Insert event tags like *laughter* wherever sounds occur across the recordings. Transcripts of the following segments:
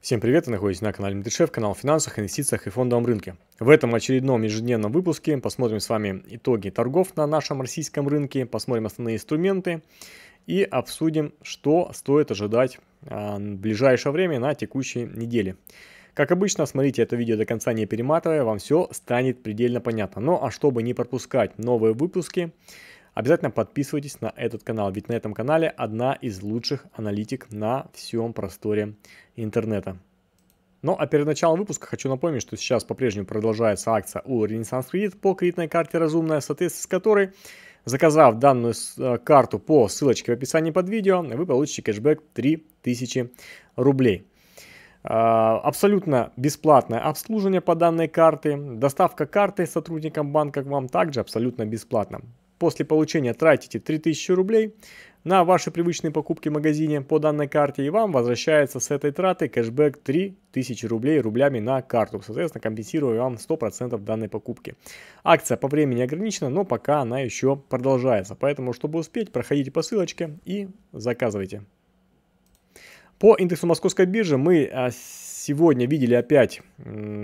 Всем привет, вы находитесь на канале МТШФ, канал о финансах, инвестициях и фондовом рынке. В этом очередном ежедневном выпуске посмотрим с вами итоги торгов на нашем российском рынке, посмотрим основные инструменты и обсудим, что стоит ожидать а, в ближайшее время на текущей неделе. Как обычно, смотрите это видео до конца не перематывая, вам все станет предельно понятно. Ну а чтобы не пропускать новые выпуски, Обязательно подписывайтесь на этот канал, ведь на этом канале одна из лучших аналитик на всем просторе интернета. Ну а перед началом выпуска хочу напомнить, что сейчас по-прежнему продолжается акция у Renaissance Credit по кредитной карте «Разумная», соответственно с которой, заказав данную э, карту по ссылочке в описании под видео, вы получите кэшбэк 3000 рублей. А, абсолютно бесплатное обслуживание по данной карте. Доставка карты сотрудникам банка к вам также абсолютно бесплатно после получения тратите 3000 рублей на ваши привычные покупки в магазине по данной карте, и вам возвращается с этой траты кэшбэк 3000 рублей рублями на карту, соответственно, компенсируя вам 100% данной покупки. Акция по времени ограничена, но пока она еще продолжается, поэтому, чтобы успеть, проходите по ссылочке и заказывайте. По индексу Московской биржи мы а, Сегодня видели опять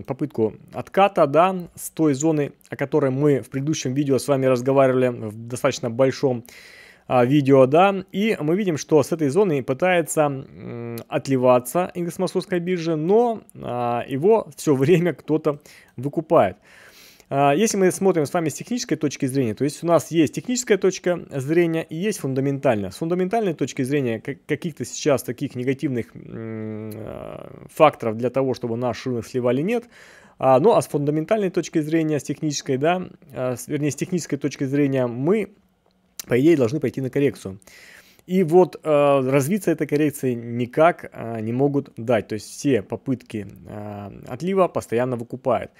попытку отката, да, с той зоны, о которой мы в предыдущем видео с вами разговаривали в достаточно большом а, видео, да, и мы видим, что с этой зоны пытается отливаться индекс московской биржи, но а, его все *laughs* время кто-то выкупает. А, если мы смотрим с вами с технической точки зрения, то есть у нас есть техническая точка зрения и есть фундаментальная. С фундаментальной точки зрения каких-то сейчас таких негативных а, факторов для того, чтобы наш рынок сливали нет. А, ну а с фундаментальной точки зрения, с технической, да, вернее с технической точки зрения мы, по идее, должны пойти на коррекцию. И вот э, развиться этой коррекции никак э, не могут дать. То есть все попытки э, отлива постоянно выкупают.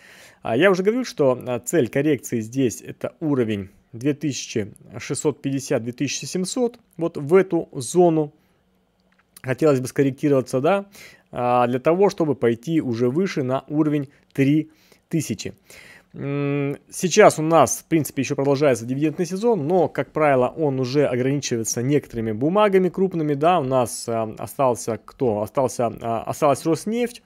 А я уже говорил, что э, цель коррекции здесь это уровень 2650-2700. Вот в эту зону хотелось бы скорректироваться, да, э, для того, чтобы пойти уже выше на уровень 3000. Сейчас у нас, в принципе, еще продолжается дивидендный сезон, но, как правило, он уже ограничивается некоторыми бумагами крупными, да, у нас эм, остался кто? Остался, а, осталась Роснефть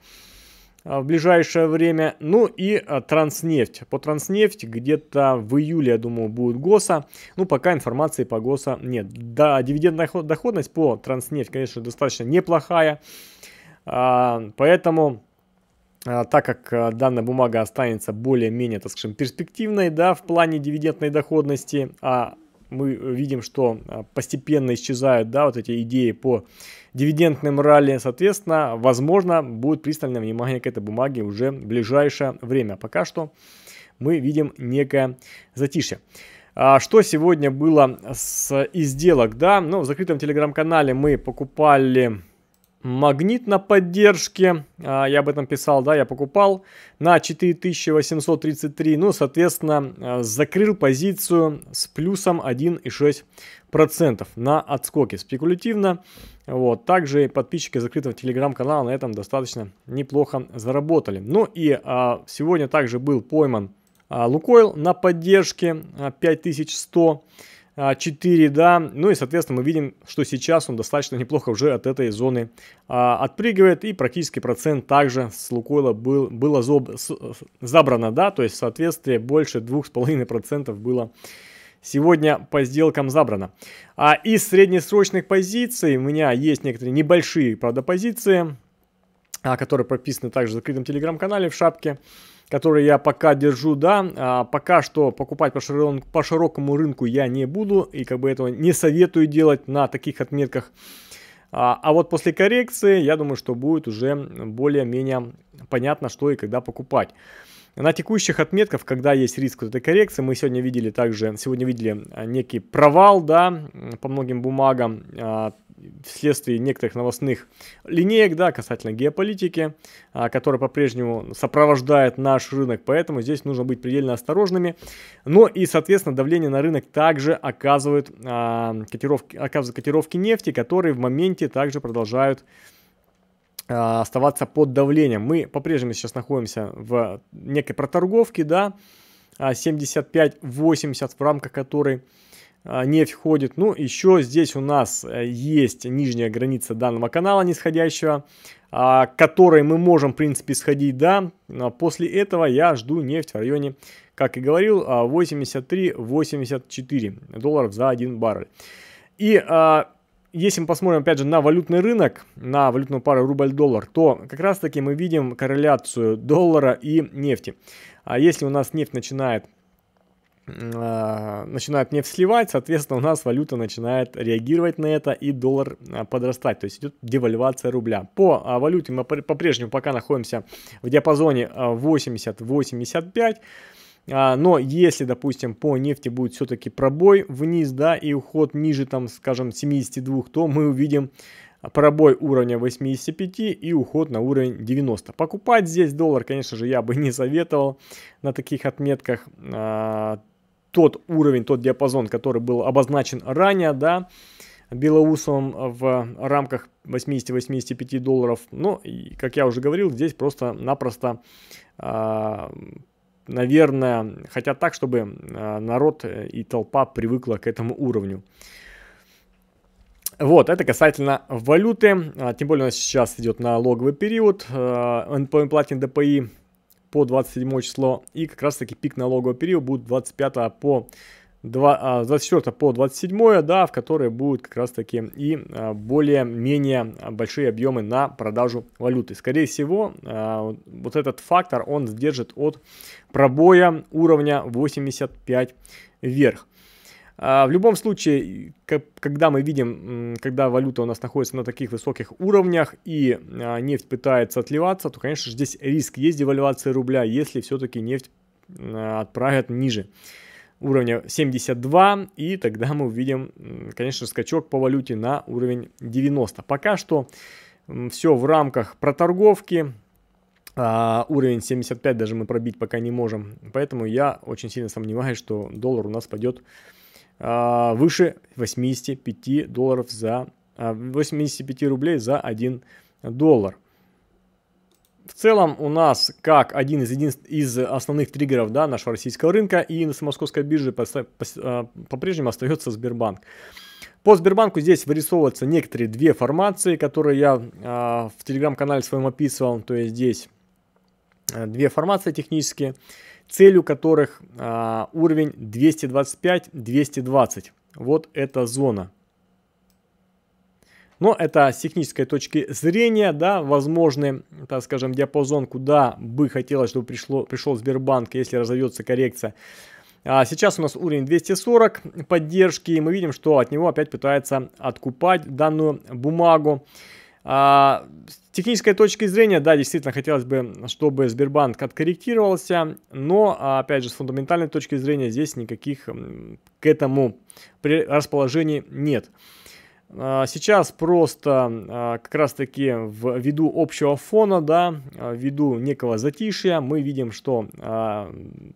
а, в ближайшее время, ну и э, Транснефть. По Транснефть где-то в июле, я думаю, будет ГОСа, ну пока информации по ГОСа нет. Да, дивидендная доходность по Транснефть, конечно, достаточно неплохая, а, поэтому а, так как а, данная бумага останется более-менее, так скажем, перспективной, да, в плане дивидендной доходности, а мы видим, что а, постепенно исчезают, да, вот эти идеи по дивидендным ралли, соответственно, возможно, будет пристальное внимание к этой бумаге уже в ближайшее время. Пока что мы видим некое затишье. Что сегодня было с, из сделок, да? Ну, в закрытом телеграм-канале мы покупали Магнит на поддержке, а, я об этом писал, да, я покупал на 4833, ну, соответственно, а, закрыл позицию с плюсом 1,6% на отскоке спекулятивно. Вот, также подписчики закрытого телеграм-канала на этом достаточно неплохо заработали. Ну и а, сегодня также был пойман а, Лукойл на поддержке а, 5100. 4, а, да, ну и, соответственно, мы видим, что сейчас он достаточно неплохо уже от этой зоны а, отпрыгивает, и практически процент также с Лукойла был, было зоб, с, забрано, да, то есть, соответствие больше 2,5% было сегодня по сделкам забрано. А из среднесрочных позиций у меня есть некоторые небольшие, правда, позиции, а, которые прописаны также в закрытом телеграм-канале в шапке, который я пока держу, да, а, пока что покупать по, широкому, по широкому рынку я не буду, и как бы этого не советую делать на таких отметках. А, а вот после коррекции, я думаю, что будет уже более-менее понятно, что и когда покупать. На текущих отметках, когда есть риск вот этой коррекции, мы сегодня видели также, сегодня видели а, некий провал, да, по многим бумагам, а, вследствие некоторых новостных линеек, да, касательно геополитики, а, которая по-прежнему сопровождает наш рынок, поэтому здесь нужно быть предельно осторожными. Но и, соответственно, давление на рынок также оказывают, котировки, оказывают котировки нефти, которые в моменте также продолжают Э, оставаться под давлением. Мы по-прежнему сейчас находимся в некой проторговке, да, 75-80, а, в рамках которой а, нефть входит. Ну, еще здесь у нас э, есть нижняя граница данного канала нисходящего, а, к которой мы можем, в принципе, сходить, да. Но После этого я жду нефть в районе, как и говорил, 83-84 долларов за один баррель. И если мы посмотрим, опять же, на валютный рынок, на валютную пару рубль-доллар, то как раз-таки мы видим корреляцию доллара и нефти. А если у нас нефть начинает а, начинает нефть сливать, соответственно, у нас валюта начинает реагировать на это и доллар а, подрастать, то есть идет девальвация рубля. По а, валюте мы по-прежнему пока находимся в диапазоне 80-85, а, но если, допустим, по нефти будет все-таки пробой вниз, да, и уход ниже, там, скажем, 72, то мы увидим пробой уровня 85 и уход на уровень 90. Покупать здесь доллар, конечно же, я бы не советовал на таких отметках. А, тот уровень, тот диапазон, который был обозначен ранее, да, Белоусовым в рамках 80-85 долларов. Но, ну, как я уже говорил, здесь просто-напросто а, наверное, хотят так, чтобы а, народ э, и толпа привыкла к этому уровню. Вот, это касательно валюты. А, тем более у нас сейчас идет налоговый период. А, НПМ платим ДПИ по 27 число. И как раз таки пик налогового периода будет 25 по 2, 24 а, по 27, да, в которые будут как раз таки и а, более-менее большие объемы на продажу валюты. Скорее всего, а, вот этот фактор, он сдержит от пробоя уровня 85 вверх. В любом случае, когда мы видим, когда валюта у нас находится на таких высоких уровнях и нефть пытается отливаться, то, конечно же, здесь риск есть девальвации рубля, если все-таки нефть отправят ниже уровня 72, и тогда мы увидим, конечно, скачок по валюте на уровень 90. Пока что все в рамках проторговки, а, уровень 75 даже мы пробить пока не можем, поэтому я очень сильно сомневаюсь, что доллар у нас пойдет а, выше 85 долларов за 85 а, рублей за 1 доллар. В целом у нас как один из, един... из основных триггеров да, нашего российского рынка и на московской бирже а, по-прежнему остается Сбербанк. По Сбербанку здесь вырисовываются некоторые две формации, которые я э, в телеграм-канале своем описывал. То есть здесь а, две формации технические, целью которых э, уровень 225-220. Вот эта зона. Но это с технической точки зрения, да, возможный, так скажем, диапазон, куда бы хотелось, чтобы пришло, пришел Сбербанк, если разовьется коррекция. А сейчас у нас уровень 240 поддержки, и мы видим, что от него опять пытается откупать данную бумагу. А, с технической точки зрения, да, действительно хотелось бы, чтобы Сбербанк откорректировался, но, а, опять же, с фундаментальной точки зрения здесь никаких к этому расположений нет. А, сейчас просто а, как раз таки ввиду общего фона, да, а, ввиду некого затишья, мы видим, что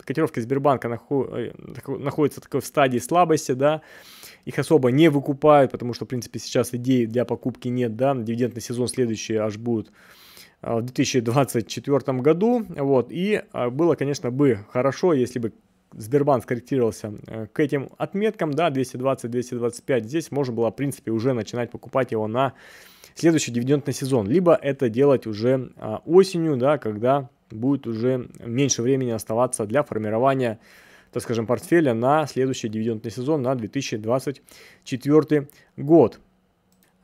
котировки Сбербанка э, находятся такой в стадии слабости, да, их особо не выкупают, потому что, в принципе, сейчас идей для покупки нет, да, дивидендный сезон следующий аж будет в 2024 году, вот, и было, конечно, бы хорошо, если бы Сбербанк скорректировался э, к этим отметкам, да, 220-225, здесь можно было, в принципе, уже начинать покупать его на следующий дивидендный сезон, либо это делать уже а, осенью, да, когда будет уже меньше времени оставаться для формирования, так скажем, портфеля на следующий дивидендный сезон, на 2024 год.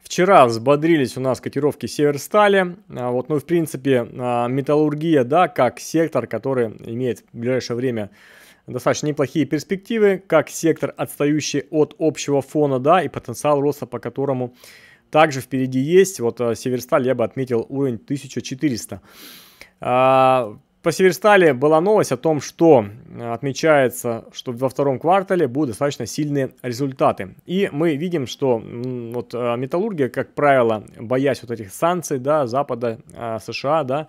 Вчера взбодрились у нас котировки Северстали. А, вот, ну, в принципе, а, металлургия, да, как сектор, который имеет в ближайшее время достаточно неплохие перспективы, как сектор, отстающий от общего фона, да, и потенциал роста, по которому также впереди есть. Вот э, Северсталь я бы отметил уровень 1400. А, по Северстале была новость о том, что э, отмечается, что во втором квартале будут достаточно сильные результаты. И мы видим, что вот э, металлургия, как правило, боясь вот этих санкций, да, Запада, США, да,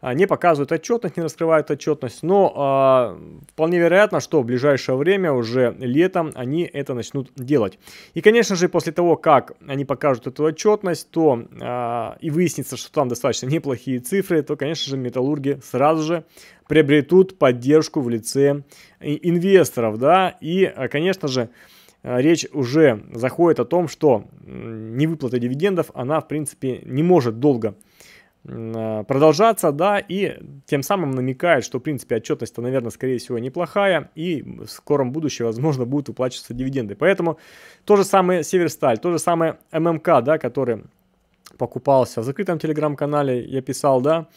а, не показывают отчетность, не раскрывают отчетность, но э, вполне вероятно, что в ближайшее время, уже летом, они это начнут делать. И, конечно же, после того, как они покажут эту отчетность, то э, и выяснится, что там достаточно неплохие цифры, то, конечно же, металлурги сразу же приобретут поддержку в лице инвесторов, да, и, конечно же, речь уже заходит о том, что невыплата дивидендов, она, в принципе, не может долго Э, продолжаться, да, и тем самым намекает, что, в принципе, отчетность-то, наверное, скорее всего, неплохая, и в скором будущем, возможно, будут выплачиваться дивиденды. Поэтому то же самое Северсталь, то же самое ММК, да, который покупался в закрытом телеграм-канале, я писал, да,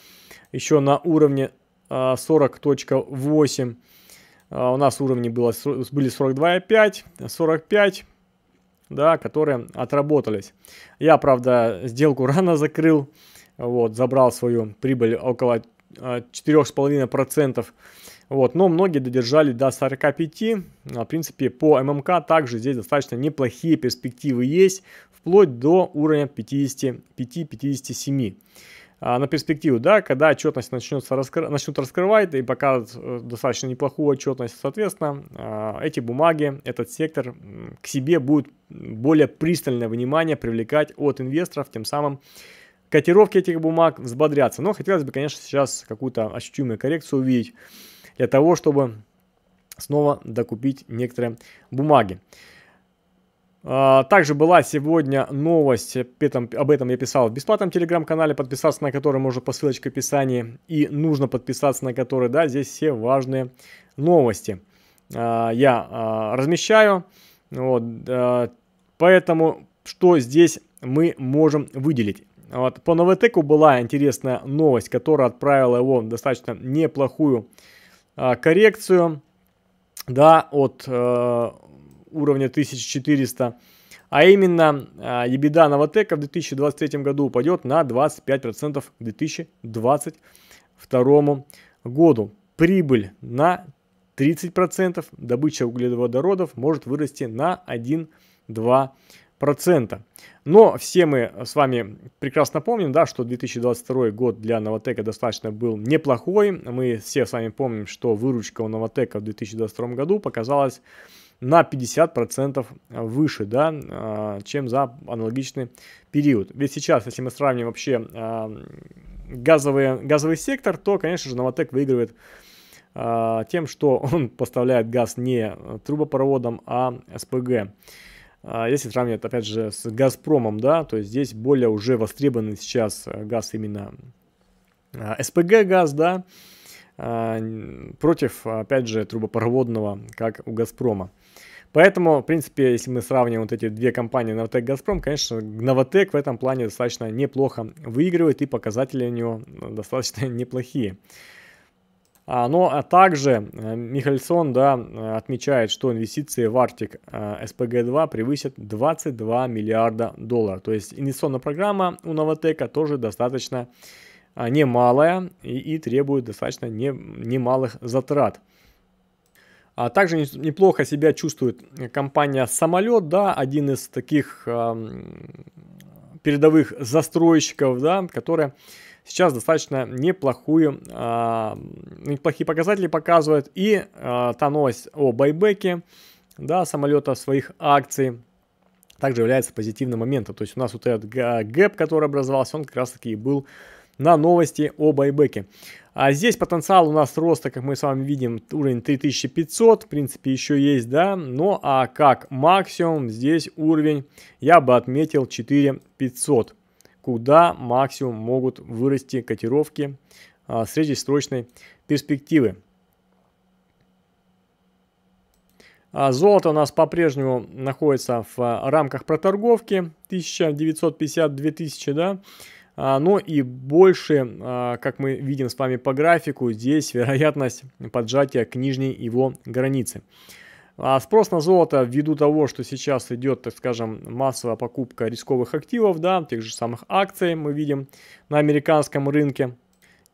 еще на уровне 40.8, э, э, у нас уровни было, были 42,5, 45, да, которые отработались. Я, правда, сделку *laughs* рано закрыл, вот, забрал свою прибыль около 4,5%. А, вот, но многие додержали до 45. А, в принципе, по ММК также здесь достаточно неплохие перспективы есть, вплоть до уровня 55-57 а, на перспективу, да, когда отчетность начнется раскр... начнут раскрывать и покажут э, достаточно неплохую отчетность, соответственно, эти бумаги, этот сектор к себе будет более пристальное внимание привлекать от инвесторов, тем самым котировки этих бумаг взбодрятся. Но хотелось бы, конечно, сейчас какую-то ощутимую коррекцию увидеть для того, чтобы снова докупить некоторые бумаги. А, также была сегодня новость, об этом я писал в бесплатном телеграм-канале, подписаться на который можно по ссылочке в описании. И нужно подписаться на который, да, здесь все важные новости. А, я а, размещаю, вот, э, поэтому что здесь мы можем выделить? Вот. По Новотеку была интересная новость, которая отправила его в достаточно неплохую э, коррекцию да, от э, уровня 1400. А именно, э, ебеда Новотека в 2023 году упадет на 25% к 2022 году. Прибыль на 30%, добыча углеводородов может вырасти на 1-2% процента. Но все мы с вами прекрасно помним, да, что 2022 год для Новотека достаточно был неплохой. Мы все с вами помним, что выручка у Новотека в 2022 году показалась на 50% выше, да, а, чем за аналогичный период. Ведь сейчас, если мы сравним вообще а, газовые, газовый сектор, то, конечно же, Новотек выигрывает а, тем, что он поставляет газ не трубопроводом, а СПГ. А если сравнивать, опять же, с «Газпромом», да, то есть здесь более уже востребован сейчас э, газ именно а, СПГ-газ, да, а, против, опять же, трубопроводного, как у «Газпрома». Поэтому, в принципе, если мы сравним вот эти две компании «Новотек» и «Газпром», конечно, «Новотек» в этом плане достаточно неплохо выигрывает, и показатели у него достаточно *laughs* неплохие. А, Но ну, а также э, Михальсон да, э, отмечает, что инвестиции в Arctic SPG-2 э, превысят 22 миллиарда долларов. То есть инвестиционная программа у Новотека тоже достаточно а, немалая и, и требует достаточно не, немалых затрат. А также неплохо себя чувствует компания «Самолет», да, один из таких э, передовых застройщиков, да, которая сейчас достаточно неплохую, э, неплохие показатели показывают И э, та новость о байбеке да, самолета своих акций также является позитивным моментом. То есть у нас вот этот гэп, который образовался, он как раз таки и был на новости о байбеке. А здесь потенциал у нас роста, как мы с вами видим, уровень 3500, в принципе, еще есть, да, но ну, а как максимум здесь уровень я бы отметил 4500 куда максимум могут вырасти котировки а, среднесрочной перспективы. А, золото у нас по-прежнему находится в а, рамках проторговки 1950-2000, да, но ну и больше, как мы видим с вами по графику, здесь вероятность поджатия к нижней его границе. А спрос на золото ввиду того, что сейчас идет, так скажем, массовая покупка рисковых активов, да, тех же самых акций мы видим на американском рынке,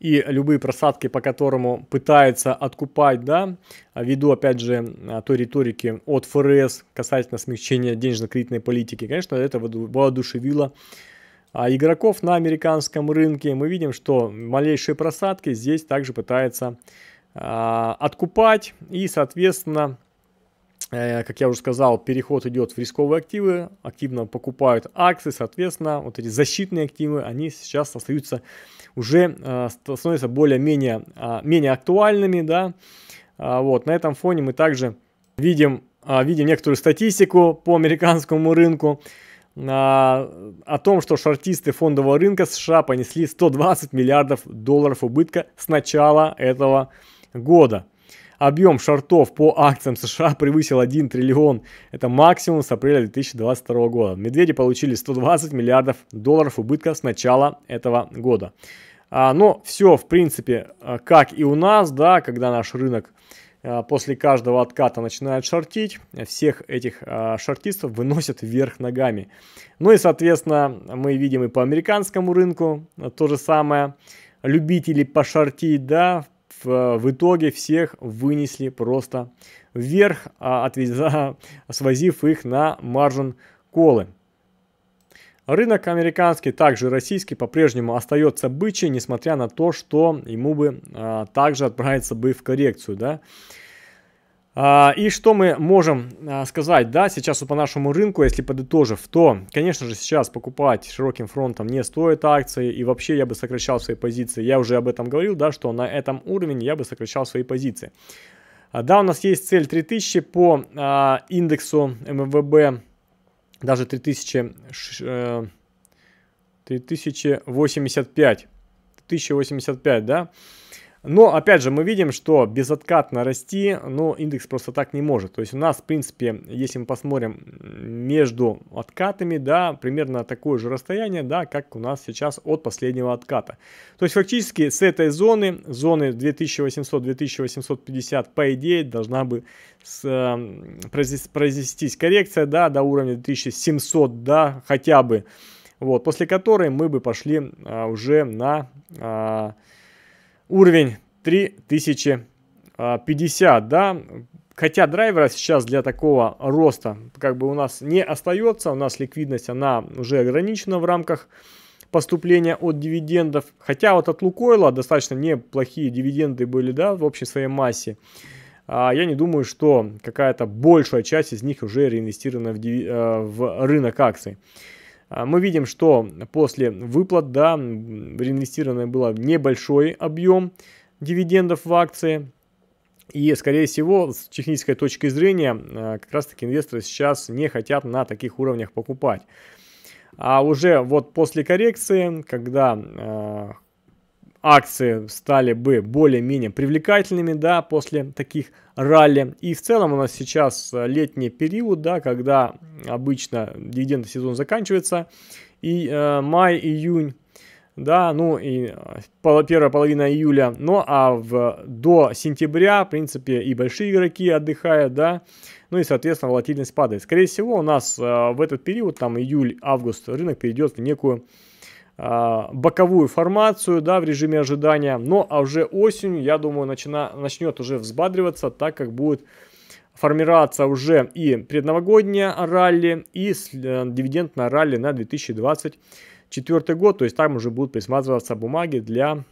и любые просадки, по которому пытается откупать, да, а ввиду, опять же, а, той риторики от ФРС касательно смягчения денежно-кредитной политики, конечно, это воодушевило а игроков на американском рынке. Мы видим, что малейшие просадки здесь также пытается а, откупать и, соответственно, Э, как я уже сказал, переход идет в рисковые активы, активно покупают акции, соответственно, вот эти защитные активы, они сейчас остаются уже, э, становятся более-менее э, менее актуальными, да, вот, на этом фоне мы также видим, видим некоторую статистику по американскому рынку, о том, что шортисты фондового рынка США понесли 120 миллиардов долларов убытка с начала этого года. Объем шортов по акциям США *laughs* превысил 1 триллион. Это максимум с апреля 2022 года. Медведи получили 120 миллиардов долларов убытка с начала этого года. А, но все, в принципе, а, как и у нас, да, когда наш рынок а, после каждого отката начинает шортить, всех этих шортистов выносят вверх ногами. Ну и, соответственно, мы видим и по американскому рынку то же самое. Любители пошортить, да, Э, в, итоге всех вынесли просто вверх, а отвезя, *laughs* а, свозив их на маржин колы. Рынок американский, также российский, по-прежнему остается бычий, несмотря на то, что ему бы а, также отправиться бы в коррекцию, да. А, и что мы можем а, сказать, да, сейчас по нашему рынку, если подытожив, то, конечно же, сейчас покупать широким фронтом не стоит акции, и вообще я бы сокращал свои позиции. Я уже об этом говорил, да, что на этом уровне я бы сокращал свои позиции. А, да, у нас есть цель 3000 по индексу МВБ, даже 3000, 3085, 3085, да, но, опять же, мы видим, что безоткатно расти, но индекс просто так не может. То есть у нас, в принципе, если мы посмотрим между откатами, да, примерно такое же расстояние, да, как у нас сейчас от последнего отката. То есть фактически с этой зоны, зоны 2800-2850, по идее, должна бы с, эм, произвестись коррекция, да, до уровня 2700, да, хотя бы. Вот, после которой мы бы пошли а, уже на... А, уровень 3050, а, да, Хотя драйвера сейчас для такого роста как бы у нас не остается, у нас ликвидность она уже ограничена в рамках поступления от дивидендов. Хотя вот от Лукойла достаточно неплохие дивиденды были да, в общей своей массе. А, я не думаю, что какая-то большая часть из них уже реинвестирована в, диви... Э, в рынок акций. А, мы видим, что после выплат, да, реинвестировано было небольшой объем дивидендов в акции. И, скорее всего, с технической точки зрения, а, как раз-таки инвесторы сейчас не хотят на таких уровнях покупать. А уже вот после коррекции, когда а, акции стали бы более-менее привлекательными, да, после таких ралли. И в целом у нас сейчас э, летний период, да, когда обычно дивидендный сезон заканчивается, и э, май, июнь, да, ну и э, пол, первая половина июля, ну а в, до сентября, в принципе, и большие игроки отдыхают, да, ну и, соответственно, волатильность падает. Скорее всего, у нас э, в этот период, там июль-август, рынок перейдет в некую а, боковую формацию да, в режиме ожидания. Но ну, а уже осенью, я думаю, начина, начнет уже взбадриваться, так как будет формироваться уже и предновогоднее ралли, и э, дивидендное ралли на 2024 год. То есть там уже будут присматриваться бумаги для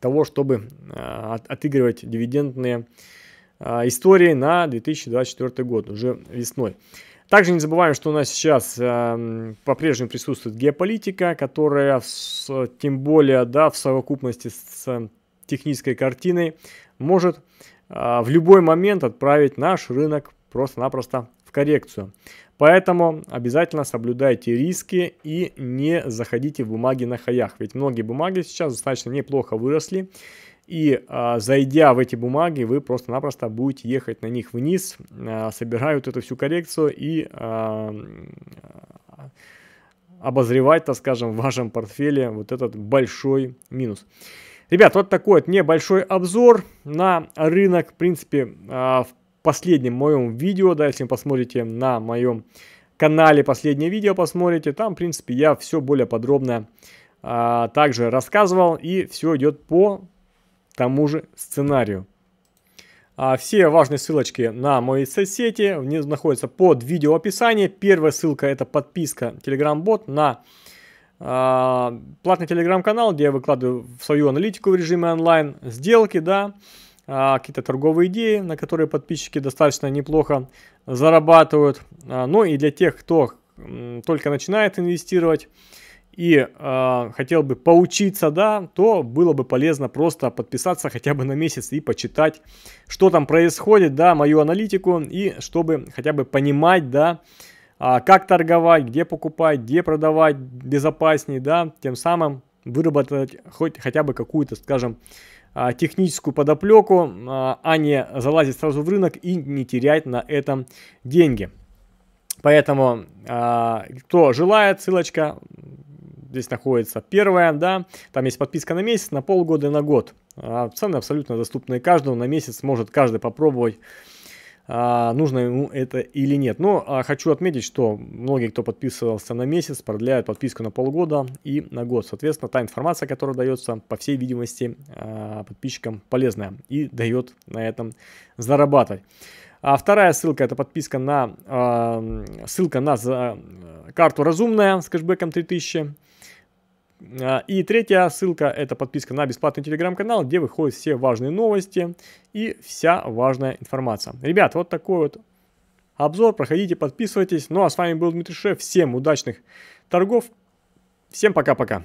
того, чтобы э, отыгрывать дивидендные Э, истории на 2024 год, уже весной. Также не забываем, что у нас сейчас э, по-прежнему присутствует геополитика, которая с, тем более да, в совокупности с э, технической картиной может э, в любой момент отправить наш рынок просто-напросто в коррекцию. Поэтому обязательно соблюдайте риски и не заходите в бумаги на хаях. Ведь многие бумаги сейчас достаточно неплохо выросли. И а, зайдя в эти бумаги, вы просто-напросто будете ехать на них вниз, а, собирают эту всю коррекцию и а, а, обозревать, так скажем, в вашем портфеле вот этот большой минус. Ребят, вот такой вот небольшой обзор на рынок. В принципе, а, в последнем моем видео, да, если вы посмотрите на моем канале последнее видео, посмотрите, там, в принципе, я все более подробно а, также рассказывал и все идет по тому же сценарию. А все важные ссылочки на мои соцсети внизу находятся под видео описание. Первая ссылка это подписка Telegram-бот на э, платный телеграм-канал, где я выкладываю свою аналитику в режиме онлайн, сделки, да, э, какие-то торговые идеи, на которые подписчики достаточно неплохо зарабатывают. Э, ну и для тех, кто только начинает инвестировать, и э, хотел бы поучиться, да, то было бы полезно просто подписаться хотя бы на месяц и почитать, что там происходит, да, мою аналитику, и чтобы хотя бы понимать, да, э, как торговать, где покупать, где продавать безопаснее, да, тем самым выработать хоть хотя бы какую-то, скажем, э, техническую подоплеку, э, а не залазить сразу в рынок и не терять на этом деньги. Поэтому, э, кто желает, ссылочка здесь находится первая, да, там есть подписка на месяц, на полгода и на год. А цены абсолютно доступны каждому, на месяц может каждый попробовать а, нужно ему это или нет. Но а, хочу отметить, что многие, кто подписывался на месяц, продляют подписку на полгода и на год. Соответственно, та информация, которая дается, по всей видимости, подписчикам полезная и дает на этом зарабатывать. А вторая ссылка это подписка на э, ссылка на за, карту разумная с кэшбэком 3000. А, и третья ссылка – это подписка на бесплатный телеграм-канал, где выходят все важные новости и вся важная информация. Ребят, вот такой вот обзор. Проходите, подписывайтесь. Ну а с вами был Дмитрий Шеф. Всем удачных торгов. Всем пока-пока.